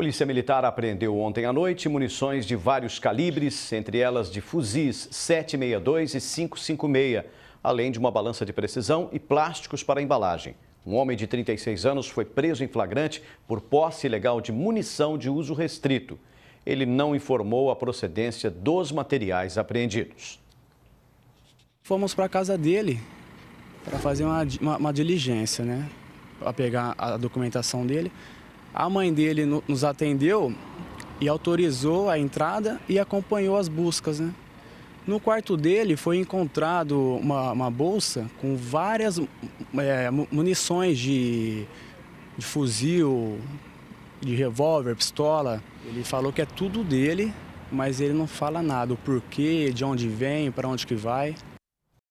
Polícia Militar apreendeu ontem à noite munições de vários calibres, entre elas de fuzis 762 e 556, além de uma balança de precisão e plásticos para embalagem. Um homem de 36 anos foi preso em flagrante por posse ilegal de munição de uso restrito. Ele não informou a procedência dos materiais apreendidos. Fomos para a casa dele para fazer uma, uma, uma diligência, né? Para pegar a documentação dele. A mãe dele nos atendeu e autorizou a entrada e acompanhou as buscas. Né? No quarto dele foi encontrado uma, uma bolsa com várias é, munições de, de fuzil, de revólver, pistola. Ele falou que é tudo dele, mas ele não fala nada, o porquê, de onde vem, para onde que vai.